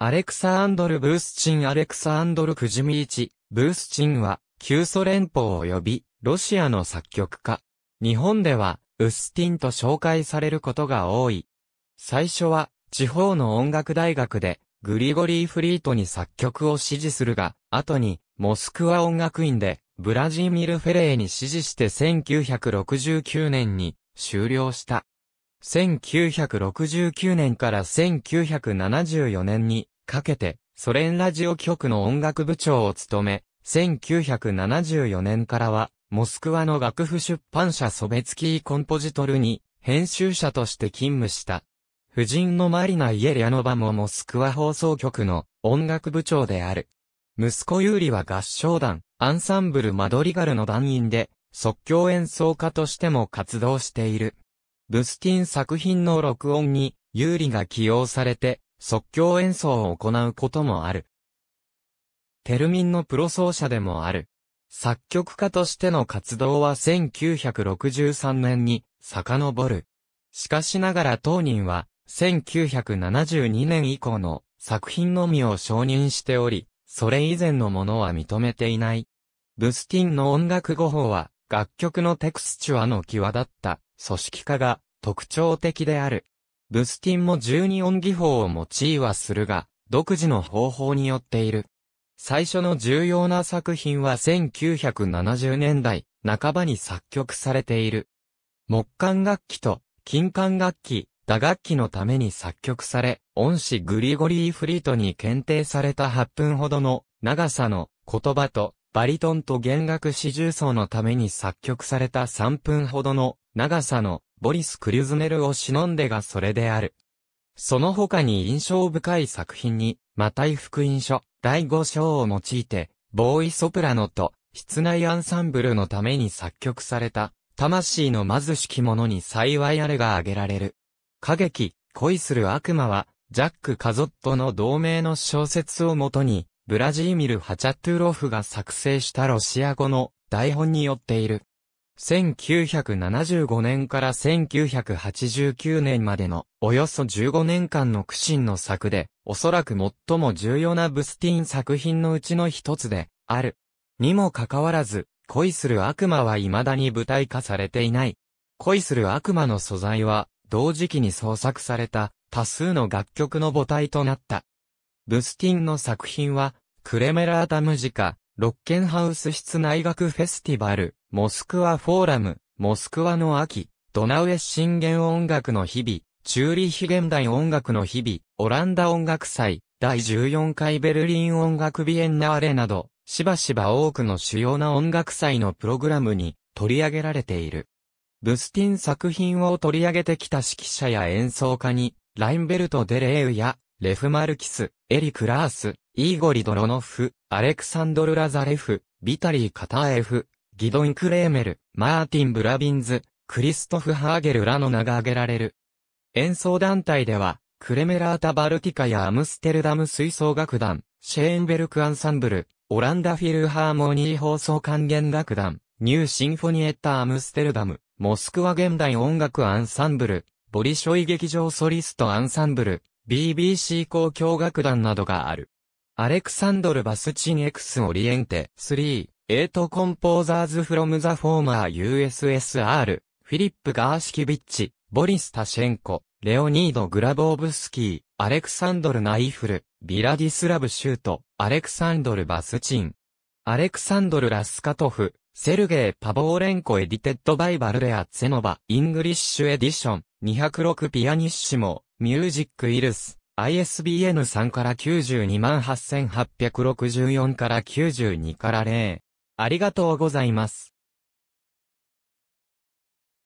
アレクサンドル・ブースチン・アレクサンドル・クジミーチ、ブースチンは、旧ソ連邦及び、ロシアの作曲家。日本では、ウスティンと紹介されることが多い。最初は、地方の音楽大学で、グリゴリー・フリートに作曲を指示するが、後に、モスクワ音楽院で、ブラジーミル・フェレーに指示して1969年に、終了した。1969年から1974年にかけて、ソ連ラジオ局の音楽部長を務め、1974年からは、モスクワの楽譜出版社ソベツキーコンポジトルに、編集者として勤務した。夫人のマリナ・イエリアノバもモスクワ放送局の音楽部長である。息子ユーリは合唱団、アンサンブル・マドリガルの団員で、即興演奏家としても活動している。ブスティン作品の録音に、ユーリが起用されて、即興演奏を行うこともある。テルミンのプロ奏者でもある。作曲家としての活動は1963年に遡る。しかしながら当人は1972年以降の作品のみを承認しており、それ以前のものは認めていない。ブスティンの音楽語法は楽曲のテクスチュアの際立った組織化が特徴的である。ブスティンも12音技法を用いはするが、独自の方法によっている。最初の重要な作品は1970年代半ばに作曲されている。木管楽器と金管楽器、打楽器のために作曲され、恩師グリゴリー・フリートに検定された8分ほどの長さの言葉とバリトンと弦楽四重奏のために作曲された3分ほどの長さのボリス・クリュズネルを忍んでがそれである。その他に印象深い作品に、マタイ福音書、第5章を用いて、ボーイソプラノと、室内アンサンブルのために作曲された、魂の貧しき者に幸いあれが挙げられる。歌劇、恋する悪魔は、ジャック・カゾットの同名の小説をもとに、ブラジーミル・ハチャトゥロフが作成したロシア語の台本によっている。1975年から1989年までのおよそ15年間の苦心の作で、おそらく最も重要なブスティン作品のうちの一つで、ある。にもかかわらず、恋する悪魔は未だに舞台化されていない。恋する悪魔の素材は、同時期に創作された多数の楽曲の母体となった。ブスティンの作品は、クレメラータムジカ、ロッケンハウス室内学フェスティバル、モスクワフォーラム、モスクワの秋、ドナウエ信玄音楽の日々、チューリヒ現代音楽の日々、オランダ音楽祭、第14回ベルリン音楽ビエンナーレなど、しばしば多くの主要な音楽祭のプログラムに取り上げられている。ブスティン作品を取り上げてきた指揮者や演奏家に、ラインベルト・デレーウや、レフ・マルキス、エリ・クラース、イーゴリ・ドロノフ、アレクサンドル・ラザレフ、ビタリー・カターエフ、ギドン・クレーメル、マーティン・ブラビンズ、クリストフ・ハーゲルらの名が挙げられる。演奏団体では、クレメラータ・バルティカやアムステルダム吹奏楽団、シェーンベルク・アンサンブル、オランダ・フィルハーモニー放送管弦楽団、ニュー・シンフォニエッタ・アムステルダム、モスクワ現代音楽アンサンブル、ボリショイ劇場ソリストアンサンブル、BBC 公共楽団などがある。アレクサンドル・バスチン・エクス・オリエンテ3、エイト・コンポーザーズ・フロム・ザ・フォーマー・ USSR、フィリップ・ガーシキビッチ、ボリス・タシェンコ、レオニード・グラボーブスキー、アレクサンドル・ナイフル、ビラディスラブ・シュート、アレクサンドル・バスチン。アレクサンドル・ラスカトフ、セルゲイ・パボーレンコ・エディテッド・バイ・バルレア・ツェノバ、イングリッシュ・エディション、206ピアニッシモ、ミュージック・イルス。ISBN 3から928,864から92から0。ありがとうございます。